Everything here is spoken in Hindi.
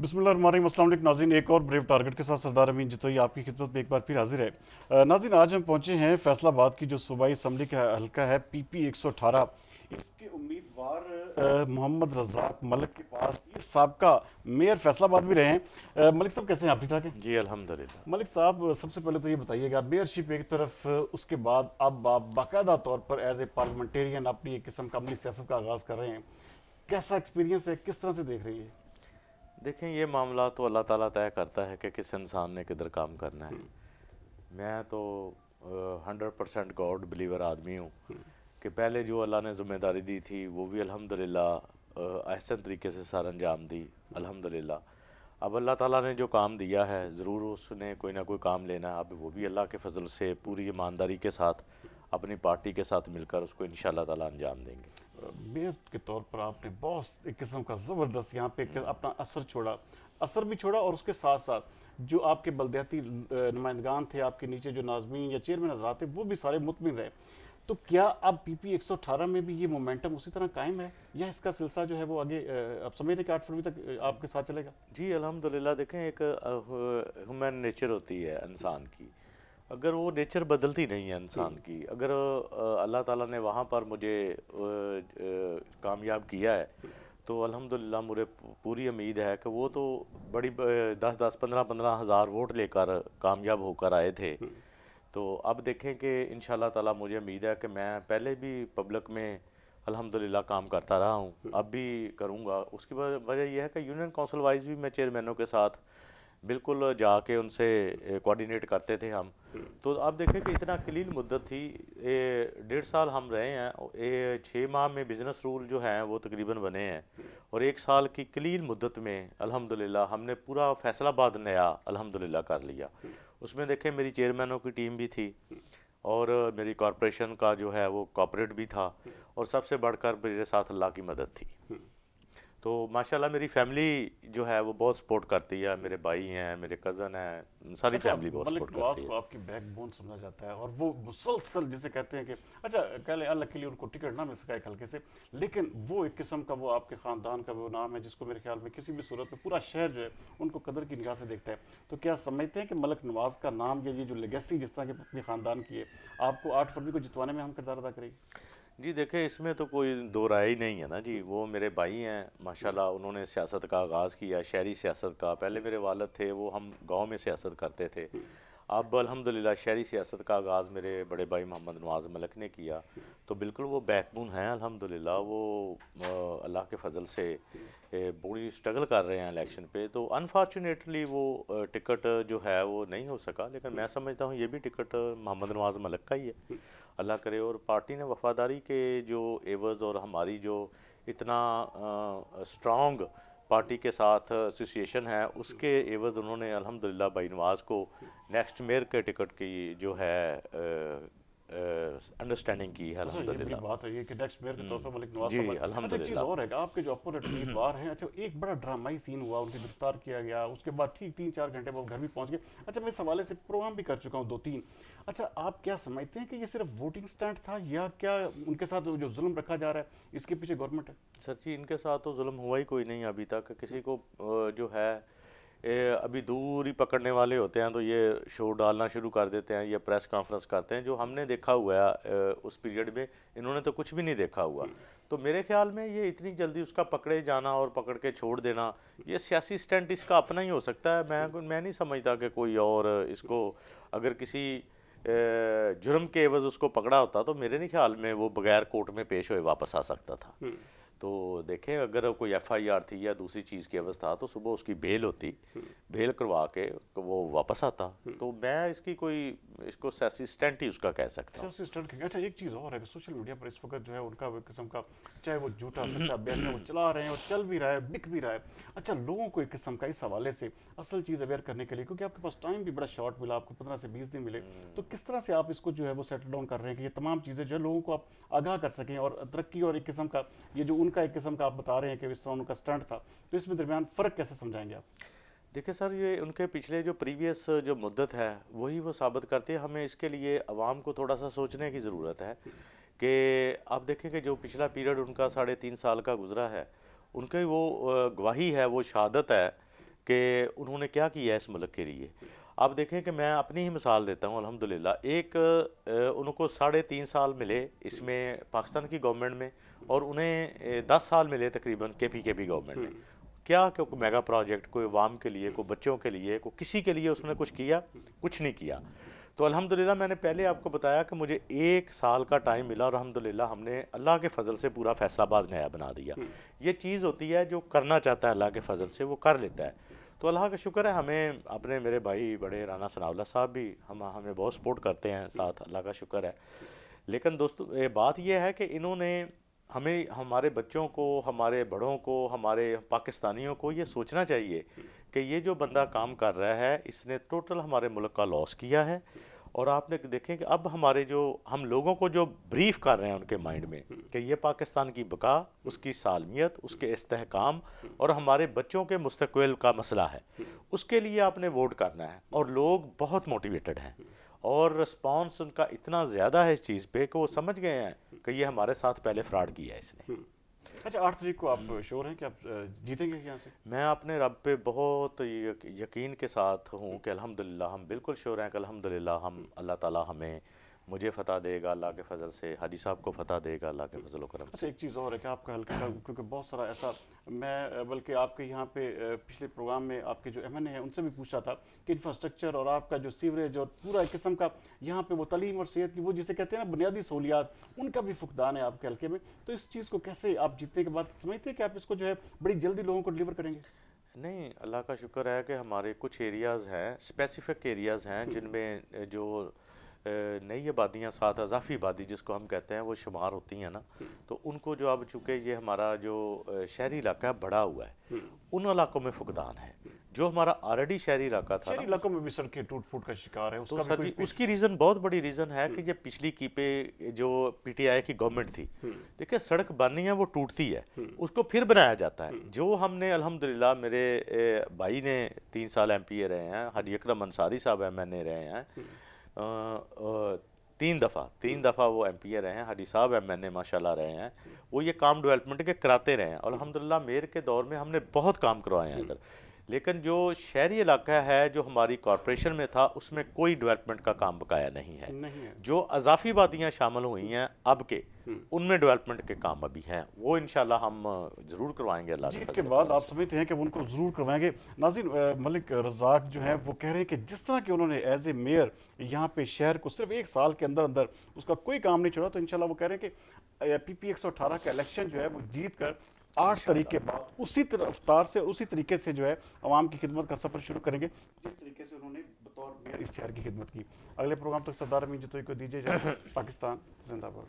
बसमिल नाजिन एक और ब्रेव टारगेट के साथ सरदार अमीन जितोई आपकी खिदमत में एक बार फिर हाजिर है नाजिन आज हम पहुंचे हैं फैसलाबाद की जो सूबाई असम्बली का हल्का है पी पी एक सौ अठारह इसके उम्मीदवार मोहम्मद रजाक मलिक के पास ये सबका मेयर फैसलाबाद भी रहे हैं मलिक साहब कैसे हैं आप ठीक ठाक हैं जी अलहमद मलिक साहब सबसे पहले तो ये बताइएगा मेयरशिप एक तरफ उसके बाद अब आप बाकायदा तौर पर एज ए पार्लियामेंटेरियन अपनी एक किस्म का अमली सियासत का आगाज़ कर रहे हैं कैसा एक्सपीरियंस है किस तरह से देख रही है देखें ये मामला तो अल्लाह ताला तय करता है कि किस इंसान ने किधर काम करना है हम्म। मैं तो हंड्रेड परसेंट गॉड बिलीवर आदमी हूँ हम्म। कि पहले जो अल्लाह ने ज़िम्मेदारी दी थी वो भी अल्हम्दुलिल्लाह अहसन तरीके से सर अंजाम दी अल्हम्दुलिल्लाह अब अल्लाह ताला ने जो काम दिया है ज़रूर उसने कोई ना कोई काम लेना है अब वो भी अल्लाह के फजल से पूरी ईमानदारी के साथ अपनी पार्टी के साथ मिलकर उसको इन ताला अंजाम देंगे मेयर के तौर पर आपने बहुत एक किस्म का ज़बरदस्त यहाँ पे अपना असर छोड़ा असर भी छोड़ा और उसके साथ साथ जो आपके बलदयाती नुमाइंदगान थे आपके नीचे जो नाजमीन या चेयरमैन हजरात थे वो भी सारे मुतमिन रहे तो क्या अब पी पी एक सौ अठारह में भी ये मोमेंटम उसी तरह कायम है या इसका सिलसिला जो है वो आगे आप समझ रहे कि आठ फरवरी तक आपके साथ चलेगा जी अलहमदिल्ला देखें एक ह्यूमन नेचर होती है इंसान की अगर वो नेचर बदलती नहीं है इंसान की अगर अल्लाह ताला ने वहाँ पर मुझे कामयाब किया है तो अल्हम्दुलिल्लाह मुझे पूरी उम्मीद है कि वो तो बड़ी दस दस पंद्रह पंद्रह हज़ार वोट लेकर कामयाब होकर आए थे तो अब देखें कि इन ताला मुझे उम्मीद है कि मैं पहले भी पब्लिक में अल्हम्दुलिल्लाह काम करता रहा हूँ अब भी करूँगा उसकी वजह यह है कि यूनियन काउंसिल वाइज भी मैं चेयरमैनों के साथ बिल्कुल जाके उनसे कोऑर्डिनेट करते थे हम तो आप देखें कि इतना क्लीन मुद्दत थी ये डेढ़ साल हम रहे हैं ये छः माह में बिज़नेस रूल जो हैं वो तकरीबन बने हैं और एक साल की क्लीन मुद्दत में अल्हम्दुलिल्लाह हमने पूरा फैसलाबाद नया अल्हम्दुलिल्लाह कर लिया उसमें देखें मेरी चेयरमैनों की टीम भी थी और मेरी कॉरपोरेशन का जो है वो कॉपरेट भी था और सबसे बढ़कर मेरे साथ अल्लाह की मदद थी तो माशाल्लाह मेरी फैमिली जो है वो बहुत सपोर्ट करती है मेरे भाई हैं मेरे कज़न हैं सारी अच्छा, फैमिली बहुत सपोर्ट करती है को आपकी बैकबोन समझा जाता है और वो मुसलसल जिसे कहते हैं कि अच्छा कहले अल्लाह के लिए उनको टिकट ना मिल सका एक हल्के से लेकिन वो एक किस्म का वो आपके ख़ानदान का वो नाम है जिसको मेरे ख्याल में किसी भी सूरत में पूरा शहर जो है उनको कदर की निगाह से देखता है तो क्या समझते हैं कि मलक नवाज़ का नाम या ये जो लेगेसी जिस तरह के अपने ख़ानदान की है आपको आठ फरवरी को जितवाने में हम किरदार अदा करेगी जी देखें इसमें तो कोई दो राय ही नहीं है ना जी वो मेरे भाई हैं माशाल्लाह उन्होंने सियासत का आगाज़ किया शहरी सियासत का पहले मेरे वालद थे वो हम गांव में सियासत करते थे अब अल्हम्दुलिल्लाह शहरी सियासत का आगाज़ मेरे बड़े भाई मोहम्मद नवाज़ मलिक ने किया तो बिल्कुल वो बैकबोन हैं अल्हम्दुलिल्लाह वो अल्लाह के फजल से बड़ी स्ट्रगल कर रहे हैं इलेक्शन पे तो अनफॉर्चुनेटली वो टिकट जो है वो नहीं हो सका लेकिन मैं समझता हूँ ये भी टिकट मोहम्मद नवाज़ मलिक का ही है अल्लाह करे और पार्टी ने वफादारी के जो एवज़ और हमारी जो इतना स्ट्रॉन्ग पार्टी के साथ एसोसिएशन है उसके एवज़ उन्होंने अलहमदिल्ला भाई नवाज़ को नेक्स्ट मेयर के टिकट की जो है अंडरस्टैंडिंग की है अच्छा, अल्हम्दुलिल्लाह बात है ये कि डेस्क मेयर के तौर हम्म। पर मलिक नवाज साहब अच्छा चीज़ और है कि आपके जो अपोनेंट उम्मीदवार हैं अच्छा एक बड़ा ड्रामाई सीन हुआ उनके गिरफ्तार किया गया उसके बाद ठीक तीन चार घंटे वो घर भी पहुंच गए अच्छा मैं इस हवाले से प्रोग्राम भी कर चुका हूँ दो तीन अच्छा आप क्या समझते हैं कि ये सिर्फ वोटिंग स्टैंड था या क्या उनके साथ जो जुल्म रखा जा रहा है इसके पीछे गवर्नमेंट है सर जी इनके साथ तो जुल्म हुआ ही कोई नहीं अभी तक किसी को जो है अभी दूर ही पकड़ने वाले होते हैं तो ये शो डालना शुरू कर देते हैं या प्रेस कॉन्फ्रेंस करते हैं जो हमने देखा हुआ है उस पीरियड में इन्होंने तो कुछ भी नहीं देखा हुआ तो मेरे ख्याल में ये इतनी जल्दी उसका पकड़े जाना और पकड़ के छोड़ देना ये सियासी स्टैंड इसका अपना ही हो सकता है मैं मैं नहीं समझता कि कोई और इसको अगर किसी जुर्म के एवज़ उसको पकड़ा होता तो मेरे नहीं ख्याल में वो बगैर कोर्ट में पेश हुए वापस आ सकता था हम्म। तो देखें अगर कोई एफ आई आर थी या दूसरी चीज़ की अवस्था तो सुबह उसकी बेल होती हम्म। बेल करवा के वो वापस आता हम्म। तो मैं इसकी कोई इसको असिस्टेंट ही उसका कह सकते हैं असिस्टेंट कहेंगे अच्छा एक चीज़ और है कि सोशल मीडिया पर इस वक्त जो है उनका किस्म का चाहे वो झूठा सच्चा बयान हम्म। वो चला रहे हैं और चल भी रहा है बिक भी रहा है अच्छा लोगों को एक किस्म का इस हवाले से असल चीज़ अवेयर करने के लिए क्योंकि आपके पास टाइम भी बड़ा शॉर्ट मिला आपको पंद्रह से बीस दिन मिले तो हम्म। किस तरह से आप इसको जो है वो सेटल डाउन कर रहे हैं कि ये तमाम चीज़ें जो है लोगों को आप आगाह कर सकें और तरक्की और एक किस्म का ये जो उनका एक किस्म का आप बता रहे हैं कि इस तरह उनका स्टंट था तो इसमें दरमियान फ़र्क कैसे समझाएंगे आप देखिए सर ये उनके पिछले जो प्रीवियस जो मुद्दत है वही वो साबित करती है हमें इसके लिए आवाम को थोड़ा सा सोचने की ज़रूरत है कि आप देखें कि जो पिछला पीरियड उनका साढ़े तीन साल का गुजरा है उनकी वो गवाही है वो शहादत है कि उन्होंने क्या किया है इस मुल्क के लिए आप देखें कि मैं अपनी ही मिसाल देता हूँ अलहमदिल्ला एक उनको साढ़े तीन साल मिले इसमें पाकिस्तान की गवर्नमेंट में और उन्हें दस साल मिले तकरीबन के पी के पी गवर्नमेंट में हम्म। क्या कोई मेगा प्रोजेक्ट कोई वाम के लिए कोई बच्चों के लिए कोई किसी के लिए उसने कुछ किया कुछ नहीं किया तो अल्हम्दुलिल्लाह मैंने पहले आपको बताया कि मुझे एक साल का टाइम मिला और अल्हम्दुलिल्लाह हमने अल्लाह के फजल से पूरा फैसलाबाद नया बना दिया हम्म। ये चीज़ होती है जो करना चाहता है अल्लाह के फजल से वो कर लेता है तो अल्लाह का शुक्र है हमें अपने मेरे भाई बड़े राना सनावला साहब भी हम हमें बहुत सपोर्ट करते हैं साथ अल्लाह का शुक्र है लेकिन दोस्तों बात यह है कि इन्होंने हमें हमारे बच्चों को हमारे बड़ों को हमारे पाकिस्तानियों को ये सोचना चाहिए कि ये जो बंदा काम कर रहा है इसने टोटल हमारे मुल्क का लॉस किया है और आपने देखें कि अब हमारे जो हम लोगों को जो ब्रीफ कर रहे हैं उनके माइंड में कि ये पाकिस्तान की बका उसकी सालमियत उसके इस्तेकाम और हमारे बच्चों के मुस्तबिल का मसला है उसके लिए आपने वोट करना है और लोग बहुत मोटिवेटेड हैं और रिस्पॉन्स उनका इतना ज़्यादा है इस चीज़ पे कि वो समझ गए हैं कि ये हमारे साथ पहले फ्रॉड किया है इसने हम्म। अच्छा आठ तरीक को आप श्योर हैं कि आप जीतेंगे यहाँ से मैं अपने रब पे बहुत यकीन के साथ हूँ कि अलहमदिल्ला हम बिल्कुल श्योर हैं कि अलहमदिल्ला हम अल्लाह ताला हमें मुझे फ़तह देगा अल्लाह के फजल से हाजी साहब को फ़तह देगा अल्लाह के फजल करम अच्छा एक चीज़ और है कि आपका हल्का क्योंकि बहुत सारा ऐसा मैं बल्कि आपके यहाँ पे पिछले प्रोग्राम में आपके जो एम एन हैं उनसे भी पूछा था कि इंफ्रास्ट्रक्चर और आपका जो सीवरेज और पूरा किस्म का यहाँ पे वो तलीम और सेहत की वो जिसे कहते हैं ना बुनियादी सहूलियात उनका भी फुकदान है आपके हल्के में तो इस चीज़ को कैसे आप जीतने के बाद समझते हैं कि आप इसको जो है बड़ी जल्दी लोगों को डिलीवर करेंगे नहीं अल्लाह का शुक्र है कि हमारे कुछ एरियाज़ हैं स्पेसिफिक एरियाज़ हैं हम्म। जिनमें जो नई आबादियाँ साथ अजाफी आबादी जिसको हम कहते हैं वो शुमार होती हैं ना हम्म। तो उनको जो अब चूँकि ये हमारा जो शहरी इलाका है बड़ा हुआ है हम्म। उन इलाकों में फुकदान है हम्म। जो हमारा ऑलरेडी शहरी इलाका था शहरी इलाकों में भी सड़कें टूट फूट का शिकार है उसका तो सर जी उसकी रीज़न बहुत बड़ी रीज़न है कि ये पिछली की पे जो पीटीआई की गवर्नमेंट थी देखिए सड़क बननी है वो टूटती है उसको फिर बनाया जाता है जो हमने अल्हम्दुलिल्लाह मेरे भाई ने तीन साल एम रहे हैं हज अक्रम अंसारी साहब एम रहे हैं तीन दफ़ा तीन दफ़ा वो एम रहे हैं हरी साहब एम एन माशाल्लाह रहे हैं वो ये काम डेवलपमेंट के कराते रहे हैं और अलहमदिल्ला मेयर के दौर में हमने बहुत काम करवाए हैं इधर लेकिन जो शहरी इलाका है जो हमारी कॉरपोरेशन में था उसमें कोई डेवलपमेंट का काम बकाया नहीं है, नहीं है। जो अजाफी वादियाँ शामिल हुई हैं अब के हम्म। उनमें डेवलपमेंट के काम अभी हैं वो इन हम ज़रूर करवाएंगे अल्लाह इसके बाद आप समझते तो हैं कि उनको ज़रूर करवाएंगे नाजिन मलिक रजाक जो है वो कह रहे हैं कि जिस तरह के उन्होंने एज ए मेयर यहाँ पे शहर को सिर्फ एक साल के अंदर अंदर उसका कोई काम नहीं छोड़ा तो इन वो कह रहे हैं कि पी पी एक सौ अठारह का इलेक्शन जो है वो जीत कर आठ तरीक़ के बाद उसी रफ्तार से उसी तरीके से जो है आवाम की खिदमत का सफर शुरू करेंगे जिस तरीके से उन्होंने बतौर मेयर इश्तिहार की खिदमत की अगले प्रोग्राम तक सरदार अमीन जतोई तो को दीजिए पाकिस्तान जिंदाबाद